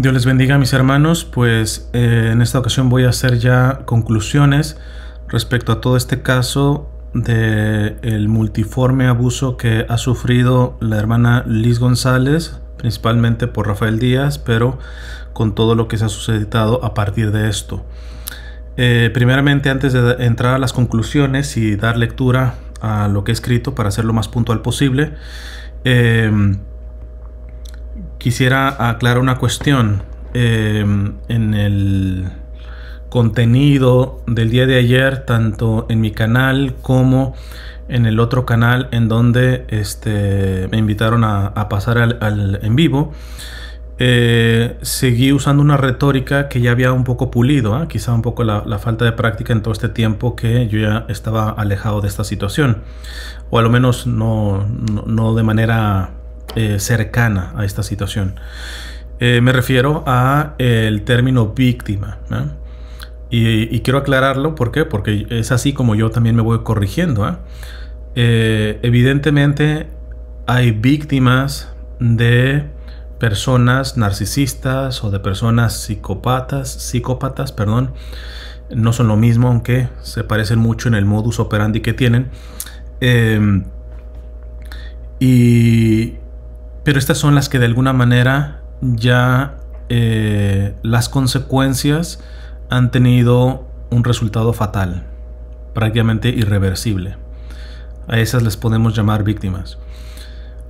Dios les bendiga mis hermanos, pues eh, en esta ocasión voy a hacer ya conclusiones respecto a todo este caso del el multiforme abuso que ha sufrido la hermana Liz González, principalmente por Rafael Díaz, pero con todo lo que se ha suscitado a partir de esto. Eh, primeramente, antes de entrar a las conclusiones y dar lectura a lo que he escrito para hacerlo más puntual posible, eh, quisiera aclarar una cuestión. Em, en el contenido del día de ayer, tanto en mi canal como en el otro canal en donde este, me invitaron a, pasar al, en vivo, eh, seguí usando una retórica que ya había un poco pulido, ¿ah? quizá un poco la, falta de práctica en todo este tiempo que yo ya estaba alejado de esta situación, o al menos no de manera eh, cercana a esta situación. Eh, me refiero a el término víctima. Y, quiero aclararlo, ¿por qué? Porque es así como yo también me voy corrigiendo. ¿ah? Eh, evidentemente hay víctimas de personas narcisistas o de personas psicópatas, psicópatas, perdón, no son lo mismo, aunque se parecen mucho en el modus operandi que tienen. Em, y, pero estas son las que de alguna manera ya eh, las consecuencias han tenido un resultado fatal, prácticamente irreversible. A esas les podemos llamar víctimas.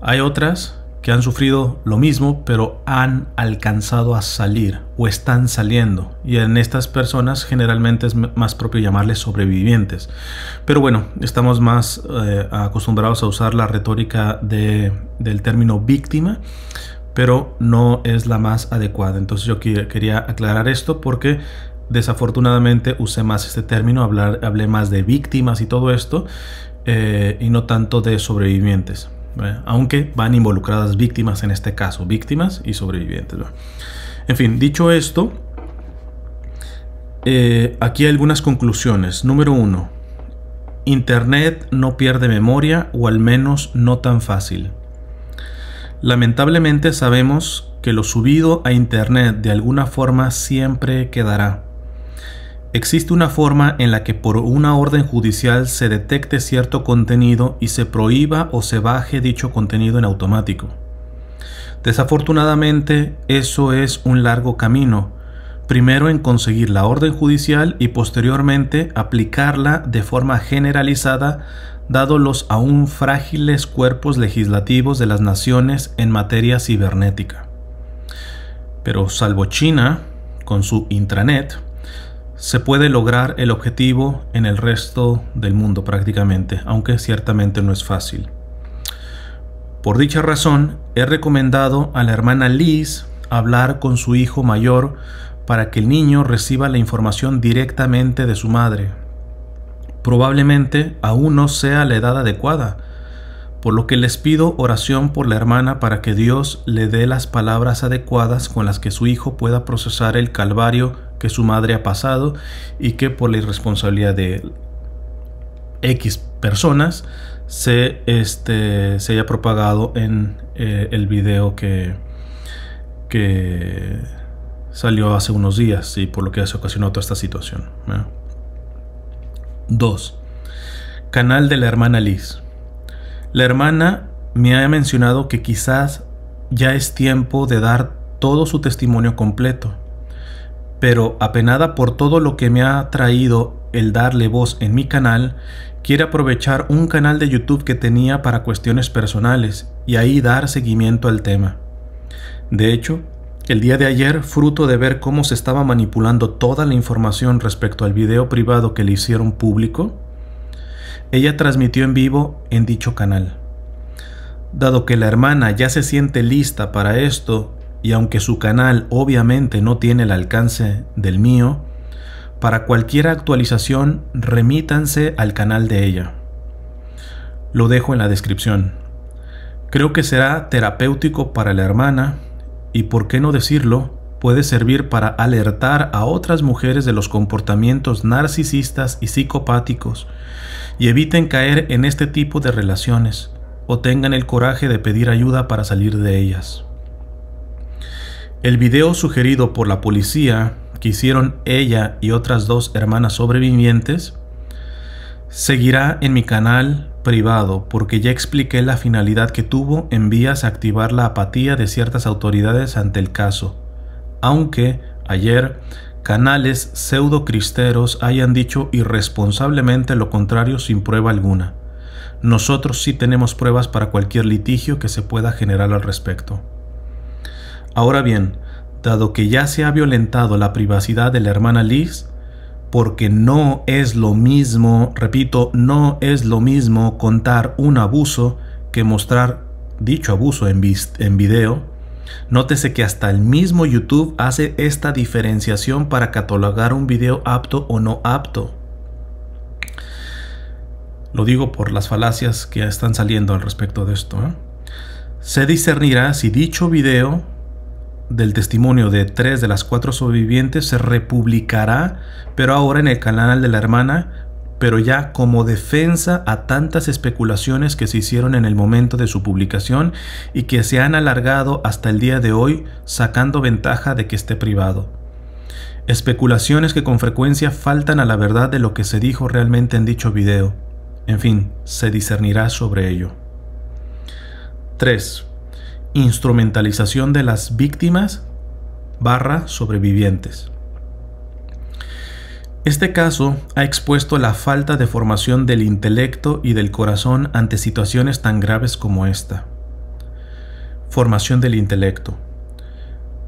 Hay otras que han sufrido lo mismo, pero han alcanzado a salir o están saliendo. Y en estas personas generalmente es más propio llamarles sobrevivientes. Pero bueno, estamos más eh, acostumbrados a usar la retórica de, del término víctima, pero no es la más adecuada. Entonces yo quería aclarar esto porque desafortunadamente usé más este término, hablar, hablé más de víctimas y todo esto, eh, y no tanto de sobrevivientes aunque van involucradas víctimas en este caso, víctimas y sobrevivientes. En fin, dicho esto, eh, aquí algunas conclusiones. Número uno, Internet no pierde memoria o al menos no tan fácil. Lamentablemente sabemos que lo subido a Internet de alguna forma siempre quedará Existe una forma en la que por una orden judicial se detecte cierto contenido y se prohíba o se baje dicho contenido en automático. Desafortunadamente, eso es un largo camino, primero en conseguir la orden judicial y posteriormente aplicarla de forma generalizada dado los aún frágiles cuerpos legislativos de las naciones en materia cibernética. Pero salvo China, con su intranet, se puede lograr el objetivo en el resto del mundo prácticamente, aunque ciertamente no es fácil. Por dicha razón, he recomendado a la hermana Liz hablar con su hijo mayor para que el niño reciba la información directamente de su madre. Probablemente aún no sea la edad adecuada, por lo que les pido oración por la hermana para que Dios le dé las palabras adecuadas con las que su hijo pueda procesar el calvario que su madre ha pasado y que por la irresponsabilidad de X personas se, este, se haya propagado en eh, el video que, que salió hace unos días y por lo que se ocasionó toda esta situación. 2. Canal de la hermana Liz. La hermana me ha mencionado que quizás ya es tiempo de dar todo su testimonio completo pero apenada por todo lo que me ha traído el darle voz en mi canal, quiere aprovechar un canal de YouTube que tenía para cuestiones personales y ahí dar seguimiento al tema. De hecho, el día de ayer, fruto de ver cómo se estaba manipulando toda la información respecto al video privado que le hicieron público, ella transmitió en vivo en dicho canal. Dado que la hermana ya se siente lista para esto y aunque su canal obviamente no tiene el alcance del mío, para cualquier actualización remítanse al canal de ella. Lo dejo en la descripción. Creo que será terapéutico para la hermana y, por qué no decirlo, puede servir para alertar a otras mujeres de los comportamientos narcisistas y psicopáticos y eviten caer en este tipo de relaciones o tengan el coraje de pedir ayuda para salir de ellas. El video sugerido por la policía que hicieron ella y otras dos hermanas sobrevivientes seguirá en mi canal privado porque ya expliqué la finalidad que tuvo en vías a activar la apatía de ciertas autoridades ante el caso, aunque ayer canales pseudo cristeros hayan dicho irresponsablemente lo contrario sin prueba alguna. Nosotros sí tenemos pruebas para cualquier litigio que se pueda generar al respecto. Ahora bien, dado que ya se ha violentado la privacidad de la hermana Liz, porque no es lo mismo, repito, no es lo mismo contar un abuso que mostrar dicho abuso en, en video. Nótese que hasta el mismo YouTube hace esta diferenciación para catalogar un video apto o no apto. Lo digo por las falacias que están saliendo al respecto de esto. ¿eh? Se discernirá si dicho video del testimonio de tres de las cuatro sobrevivientes se republicará, pero ahora en el canal de la hermana, pero ya como defensa a tantas especulaciones que se hicieron en el momento de su publicación y que se han alargado hasta el día de hoy sacando ventaja de que esté privado. Especulaciones que con frecuencia faltan a la verdad de lo que se dijo realmente en dicho video. En fin, se discernirá sobre ello. 3 instrumentalización de las víctimas barra sobrevivientes. Este caso ha expuesto la falta de formación del intelecto y del corazón ante situaciones tan graves como esta. Formación del intelecto.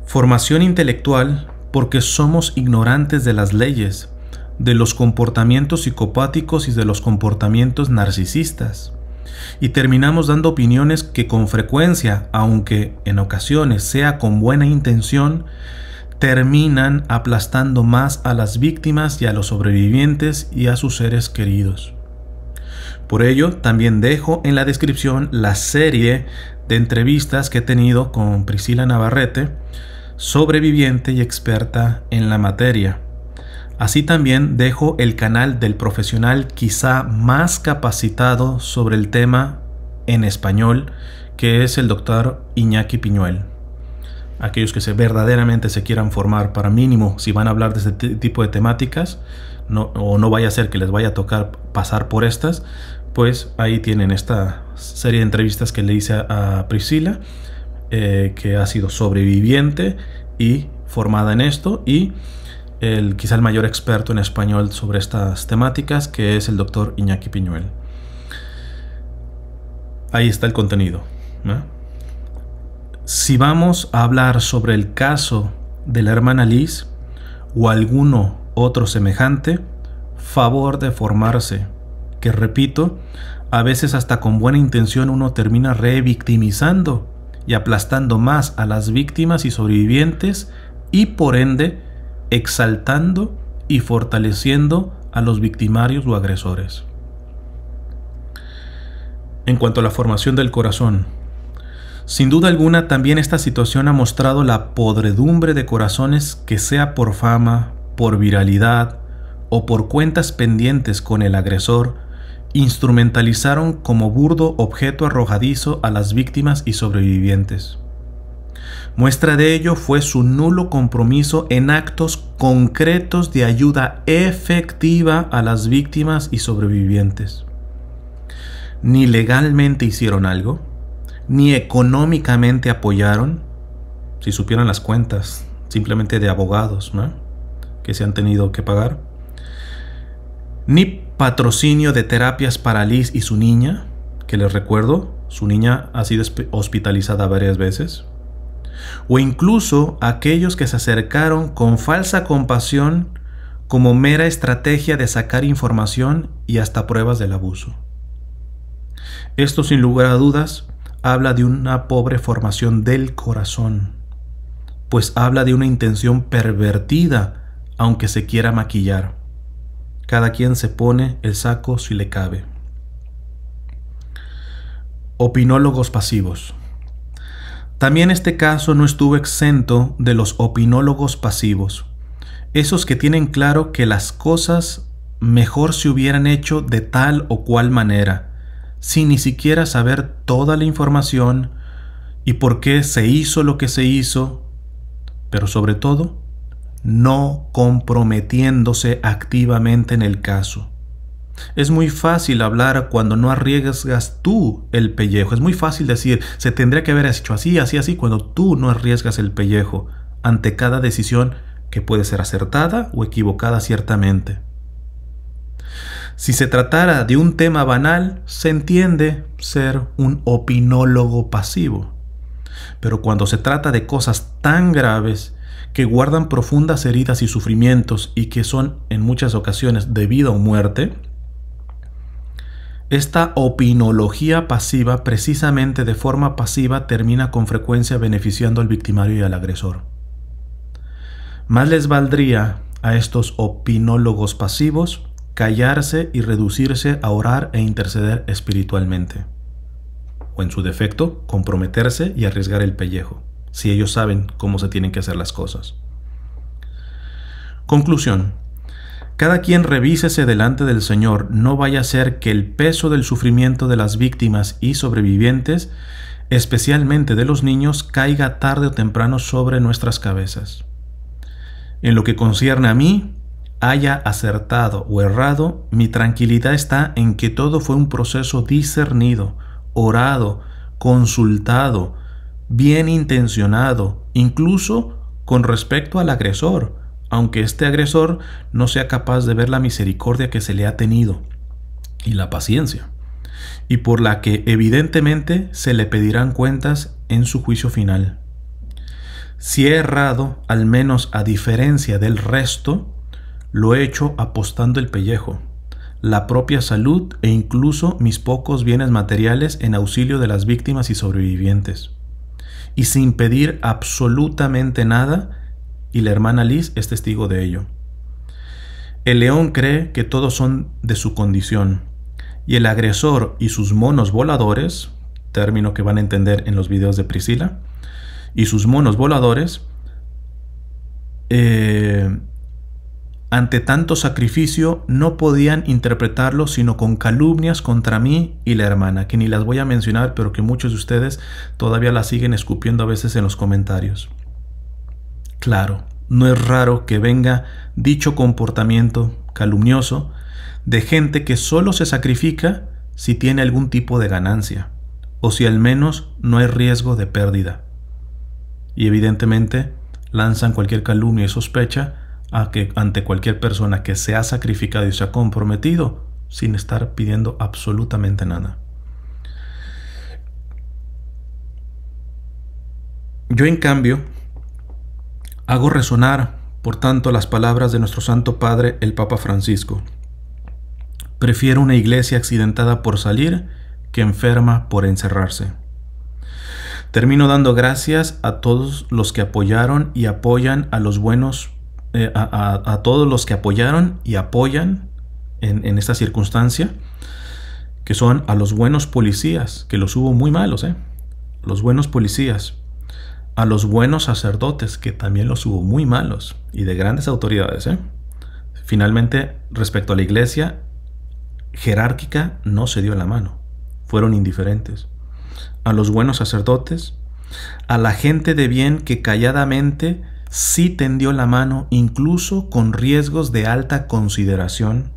Formación intelectual porque somos ignorantes de las leyes, de los comportamientos psicopáticos y de los comportamientos narcisistas y terminamos dando opiniones que con frecuencia, aunque en ocasiones sea con buena intención, terminan aplastando más a las víctimas y a los sobrevivientes y a sus seres queridos. Por ello, también dejo en la descripción la serie de entrevistas que he tenido con Priscila Navarrete, sobreviviente y experta en la materia. Así también dejo el canal del profesional quizá más capacitado sobre el tema en español, que es el doctor Iñaki Piñuel. Aquellos que se verdaderamente se quieran formar para mínimo, si van a hablar de este tipo de temáticas, o no vaya a ser que les vaya a tocar pasar por estas, pues ahí tienen esta serie de entrevistas que le hice a Priscila, eh, que ha sido sobreviviente y formada en esto y el, quizá el mayor experto en español sobre estas temáticas, que es el doctor Iñaki Piñuel. Ahí está el contenido. Si vamos a hablar sobre el caso de la hermana Liz o alguno otro semejante, favor de formarse, que repito, a veces hasta con buena intención uno termina revictimizando y aplastando más a las víctimas y sobrevivientes y por ende exaltando y fortaleciendo a los victimarios o agresores. En cuanto a la formación del corazón, sin duda alguna también esta situación ha mostrado la podredumbre de corazones que sea por fama, por viralidad o por cuentas pendientes con el agresor, instrumentalizaron como burdo objeto arrojadizo a las víctimas y sobrevivientes. Muestra de ello fue su nulo compromiso en actos concretos de ayuda efectiva a las víctimas y sobrevivientes. Ni legalmente hicieron algo, ni económicamente apoyaron, si supieran las cuentas, simplemente de abogados ¿no? que se han tenido que pagar, ni patrocinio de terapias para Liz y su niña, que les recuerdo, su niña ha sido hospitalizada varias veces, o incluso aquellos que se acercaron con falsa compasión como mera estrategia de sacar información y hasta pruebas del abuso. Esto sin lugar a dudas habla de una pobre formación del corazón, pues habla de una intención pervertida aunque se quiera maquillar. Cada quien se pone el saco si le cabe. Opinólogos pasivos. También este caso no estuvo exento de los opinólogos pasivos, esos que tienen claro que las cosas mejor se hubieran hecho de tal o cual manera, sin ni siquiera saber toda la información y por qué se hizo lo que se hizo, pero sobre todo, no comprometiéndose activamente en el caso. Es muy fácil hablar cuando no arriesgas tú el pellejo. Es muy fácil decir, se tendría que haber hecho así, así, así, cuando tú no arriesgas el pellejo ante cada decisión que puede ser acertada o equivocada ciertamente. Si se tratara de un tema banal, se entiende ser un opinólogo pasivo. Pero cuando se trata de cosas tan graves que guardan profundas heridas y sufrimientos y que son en muchas ocasiones de vida o muerte, esta opinología pasiva, precisamente de forma pasiva, termina con frecuencia beneficiando al victimario y al agresor. Más les valdría a estos opinólogos pasivos callarse y reducirse a orar e interceder espiritualmente. O en su defecto, comprometerse y arriesgar el pellejo, si ellos saben cómo se tienen que hacer las cosas. Conclusión. Cada quien revísese delante del Señor, no vaya a ser que el peso del sufrimiento de las víctimas y sobrevivientes, especialmente de los niños, caiga tarde o temprano sobre nuestras cabezas. En lo que concierne a mí, haya acertado o errado, mi tranquilidad está en que todo fue un proceso discernido, orado, consultado, bien intencionado, incluso con respecto al agresor, aunque este agresor no sea capaz de ver la misericordia que se le ha tenido y la paciencia, y por la que evidentemente se le pedirán cuentas en su juicio final. Si he errado, al menos a diferencia del resto, lo he hecho apostando el pellejo, la propia salud e incluso mis pocos bienes materiales en auxilio de las víctimas y sobrevivientes, y sin pedir absolutamente nada y la hermana Liz es testigo de ello. El león cree que todos son de su condición y el agresor y sus monos voladores, término que van a entender en los videos de Priscila, y sus monos voladores, eh, ante tanto sacrificio no podían interpretarlo sino con calumnias contra mí y la hermana, que ni las voy a mencionar, pero que muchos de ustedes todavía las siguen escupiendo a veces en los comentarios. Claro, no es raro que venga dicho comportamiento calumnioso de gente que solo se sacrifica si tiene algún tipo de ganancia, o si al menos no hay riesgo de pérdida. Y evidentemente lanzan cualquier calumnia y sospecha a que ante cualquier persona que se ha sacrificado y se ha comprometido sin estar pidiendo absolutamente nada. Yo en cambio Hago resonar, por tanto, las palabras de nuestro Santo Padre, el Papa Francisco. Prefiero una iglesia accidentada por salir que enferma por encerrarse. Termino dando gracias a todos los que apoyaron y apoyan a los buenos, eh, a, todos los que apoyaron y apoyan en, en, esta circunstancia, que son a los buenos policías, que los hubo muy malos, eh, los buenos policías, a los buenos sacerdotes, que también los hubo muy malos y de grandes autoridades. ¿eh? Finalmente, respecto a la iglesia jerárquica, no se dio la mano, fueron indiferentes. A los buenos sacerdotes, a la gente de bien que calladamente sí tendió la mano, incluso con riesgos de alta consideración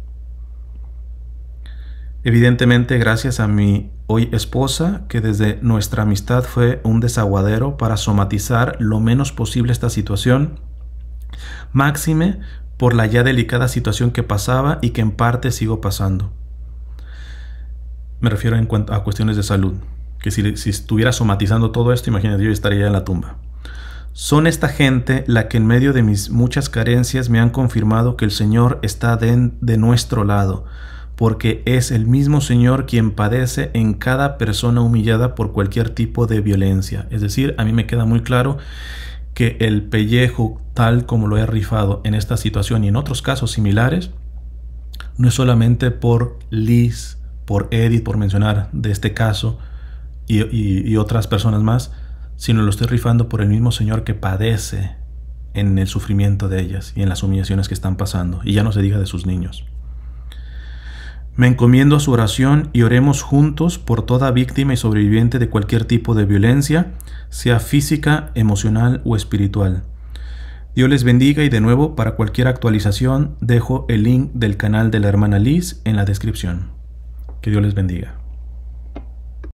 Evidentemente gracias a mi hoy esposa, que desde nuestra amistad fue un desaguadero para somatizar lo menos posible esta situación, máxime por la ya delicada situación que pasaba y que en parte sigo pasando. Me refiero en cuanto a cuestiones de salud, que si, estuviera somatizando todo esto, imagínate, yo estaría en la tumba. Son esta gente la que en medio de mis muchas carencias me han confirmado que el Señor está de, de nuestro lado, porque es el mismo Señor quien padece en cada persona humillada por cualquier tipo de violencia. Es decir, a mí me queda muy claro que el pellejo tal como lo he rifado en esta situación y en otros casos similares, no es solamente por Liz, por Edith, por mencionar de este caso y, y otras personas más, sino lo estoy rifando por el mismo Señor que padece en el sufrimiento de ellas y en las humillaciones que están pasando, y ya no se diga de sus niños. Me encomiendo a su oración y oremos juntos por toda víctima y sobreviviente de cualquier tipo de violencia, sea física, emocional o espiritual. Dios les bendiga y de nuevo para cualquier actualización dejo el link del canal de la hermana Liz en la descripción. Que Dios les bendiga.